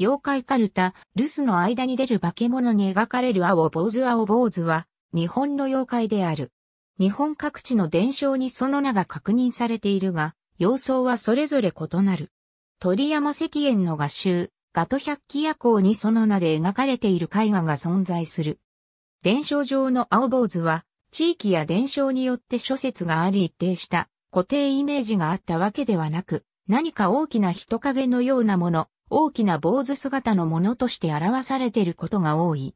妖怪カルタ、留守の間に出る化け物に描かれる青坊主青坊主は、日本の妖怪である。日本各地の伝承にその名が確認されているが、様相はそれぞれ異なる。鳥山石燕の画集、ガト百鬼夜行にその名で描かれている絵画が存在する。伝承上の青坊主は、地域や伝承によって諸説があり一定した固定イメージがあったわけではなく、何か大きな人影のようなもの、大きな坊主姿のものとして表されていることが多い。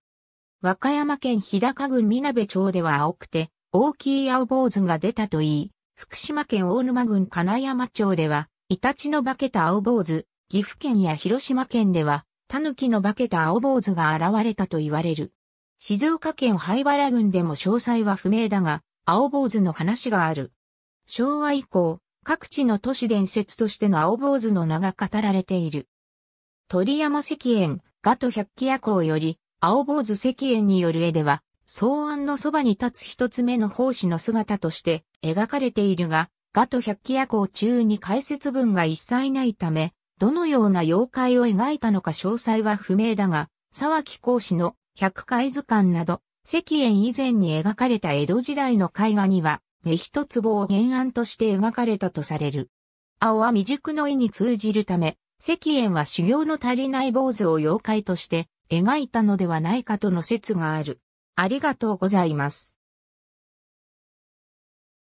和歌山県日高郡みなべ町では青くて、大きい青坊主が出たといい、福島県大沼郡金山町では、イタチの化けた青坊主、岐阜県や広島県では、タヌキの化けた青坊主が現れたと言われる。静岡県灰原郡でも詳細は不明だが、青坊主の話がある。昭和以降、各地の都市伝説としての青坊主の名が語られている。鳥山石燕、ガト百鬼夜行より、青坊主石燕による絵では、草案のそばに立つ一つ目の奉仕の姿として描かれているが、ガト百鬼夜行中に解説文が一切ないため、どのような妖怪を描いたのか詳細は不明だが、沢木講師の百回図鑑など、石炎。以前に描かれた江戸時代の絵画には、目一つ棒を原案として描かれたとされる。青は未熟の絵に通じるため、石燕は修行の足りない坊主を妖怪として描いたのではないかとの説がある。ありがとうございます。